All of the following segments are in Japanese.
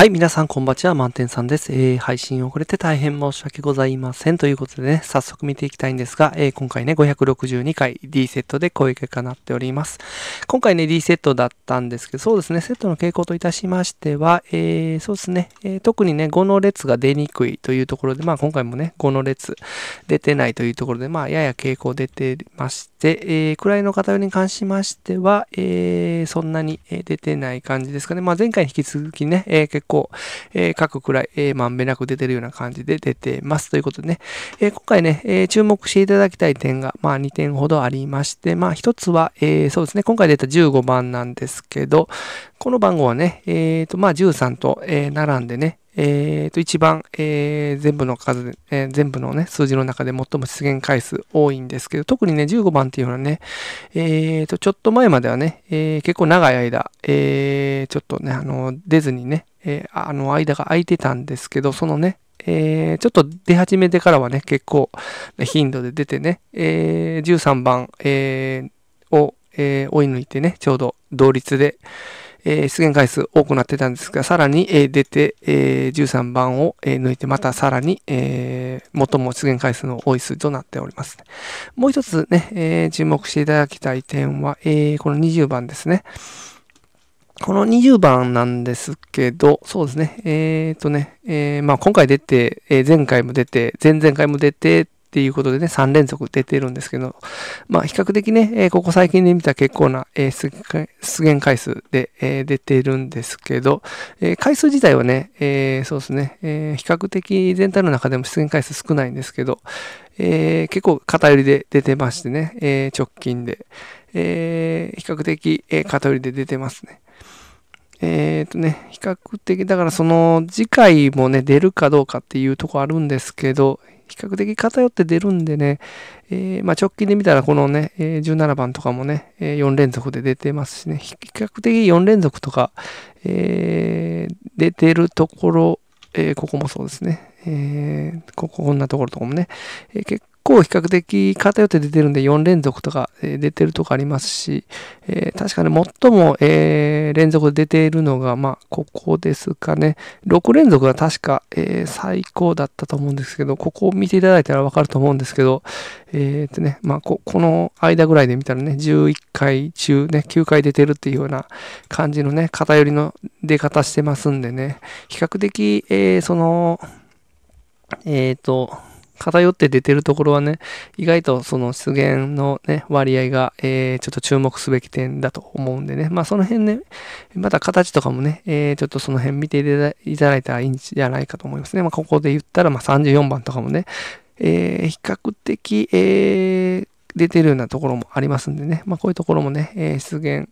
はい、皆さんこんばんちは、満点さんです。えー、配信遅れて大変申し訳ございません。ということでね、早速見ていきたいんですが、えー、今回ね、562回 D セットで声がかなっております。今回ね、D セットだったんですけど、そうですね、セットの傾向といたしましては、えー、そうですね、えー、特にね、5の列が出にくいというところで、まあ今回もね、5の列出てないというところで、まあやや傾向出てまして、えー、位の偏りに関しましては、えー、そんなに出てない感じですかね。まあ前回に引き続きね、えー結構、えー、各くらい、えー、まんべんなく出てるような感じで出てます。ということでね、えー、今回ね、え注目していただきたい点が、まあ、2点ほどありまして、まあ、1つは、えそうですね、今回出た15番なんですけど、この番号はね、えっ、と、まあ、13と、え並んでね、えー、と、一番、えー、全部の数、えー、全部のね、数字の中で最も出現回数多いんですけど、特にね、15番っていうのはね、えー、と、ちょっと前まではね、えー、結構長い間、えー、ちょっとね、あの、出ずにね、えー、あの、間が空いてたんですけど、そのね、えー、ちょっと出始めてからはね、結構頻度で出てね、えー、13番、えー、を、えー、追い抜いてね、ちょうど同率で、えー、出現回数多くなってたんですが、さらに、えー、出て、えー、13番を、えー、抜いて、またさらに、えー、最も出現回数の多い数となっております。もう一つね、えー、注目していただきたい点は、えー、この20番ですね。この20番なんですけど、そうですね。えっ、ー、とね、えー、まあ今回出て、えー、前回も出て、前々回も出てっていうことでね、3連続出てるんですけど、まあ、比較的ね、えここ最近で見た結構な、え出現回数で、え出てるんですけど、え回数自体はね、えそうですね、え比較的全体の中でも出現回数少ないんですけど、え結構偏りで出てましてね、え直近で、え比較的、え偏りで出てますね。えっ、とね、比較的、だからその次回もね、出るかどうかっていうとこあるんですけど、比較的偏って出るんでね、えー、まあ、直近で見たらこのね、え17番とかもね、え4連続で出てますしね、比較的4連続とか、えー、出てるところ、えここもそうですね、えー、こここんなところとかもね、え結構比較的偏って出てるんで4連続とか、え出てるとかありますし、えー、確かね、最も、えー、連続で出ているのが、まあ、ここですかね。6連続が確か、えー、最高だったと思うんですけど、ここを見ていただいたらわかると思うんですけど、えー、とね、まあこ、この間ぐらいで見たらね、11回中ね、9回出てるっていうような感じのね、偏りの出方してますんでね、比較的、えー、その、えっ、ー、と、偏って出てるところはね、意外とその出現のね、割合が、えー、ちょっと注目すべき点だと思うんでね、まあその辺ね、また形とかもね、えー、ちょっとその辺見ていただいたらいいんじゃないかと思いますね。まあここで言ったら、まあ34番とかもね、えー、比較的、えー、出てるようなところもありますんでね、まあ、こういうところもね、え出現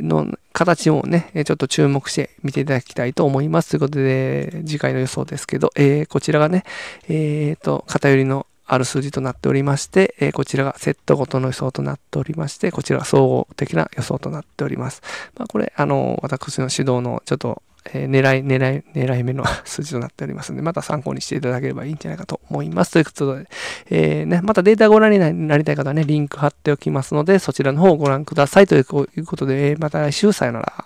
の形をね、ちょっと注目して見ていただきたいと思います。ということで、次回の予想ですけど、えー、こちらがね、えっ、ー、と、偏りのある数字となっておりまして、えー、こちらがセットごとの予想となっておりまして、こちらが総合的な予想となっております。まあ、これ、あの、私の指導のちょっとえー、狙い、狙い、狙い目の数 字となっておりますので、また参考にしていただければいいんじゃないかと思います。ということで、えー、ね、またデータご覧になりたい方はね、リンク貼っておきますので、そちらの方をご覧くださいということで、また来週さよなら。